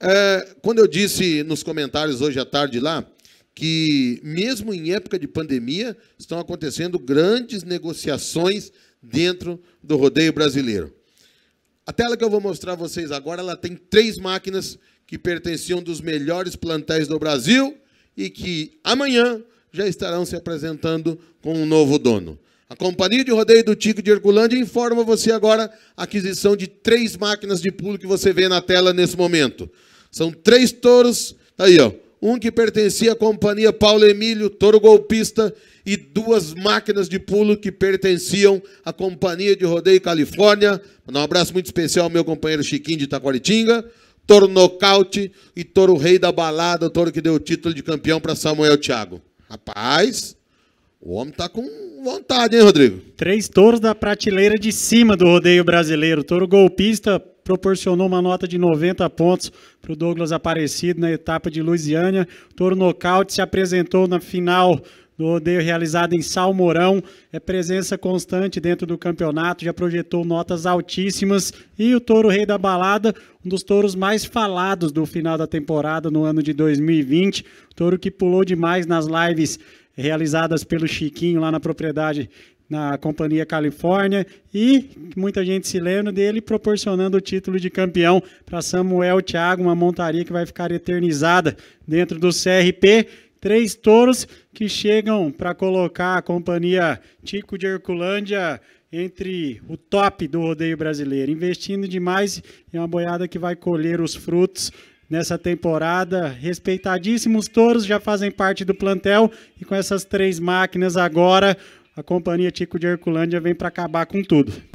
É, quando eu disse nos comentários hoje à tarde lá, que mesmo em época de pandemia, estão acontecendo grandes negociações dentro do rodeio brasileiro. A tela que eu vou mostrar a vocês agora, ela tem três máquinas que pertenciam dos melhores plantéis do Brasil e que amanhã já estarão se apresentando com um novo dono. A Companhia de Rodeio do Tico de Herculândia informa você agora a aquisição de três máquinas de pulo que você vê na tela nesse momento. São três touros, tá aí, ó. Um que pertencia à Companhia Paulo Emílio, touro golpista, e duas máquinas de pulo que pertenciam à Companhia de Rodeio Califórnia. Mandar um abraço muito especial ao meu companheiro Chiquinho de Taquaritinga. Toro Nocaute e Toro Rei da Balada, o touro que deu o título de campeão para Samuel Thiago. Rapaz, o homem tá com vontade, hein, Rodrigo? Três touros da prateleira de cima do rodeio brasileiro. Toro touro golpista proporcionou uma nota de 90 pontos para o Douglas Aparecido na etapa de Lusiânia. Toro touro nocaute se apresentou na final do rodeio realizado em Salmourão. É presença constante dentro do campeonato, já projetou notas altíssimas. E o touro rei da balada, um dos touros mais falados do final da temporada no ano de 2020. Touro que pulou demais nas lives realizadas pelo Chiquinho lá na propriedade na Companhia Califórnia e muita gente se lembra dele proporcionando o título de campeão para Samuel Thiago, uma montaria que vai ficar eternizada dentro do CRP três touros que chegam para colocar a companhia Tico de Herculândia entre o top do rodeio brasileiro, investindo demais é uma boiada que vai colher os frutos nessa temporada. Respeitadíssimos touros já fazem parte do plantel e com essas três máquinas agora, a companhia Tico de Herculândia vem para acabar com tudo.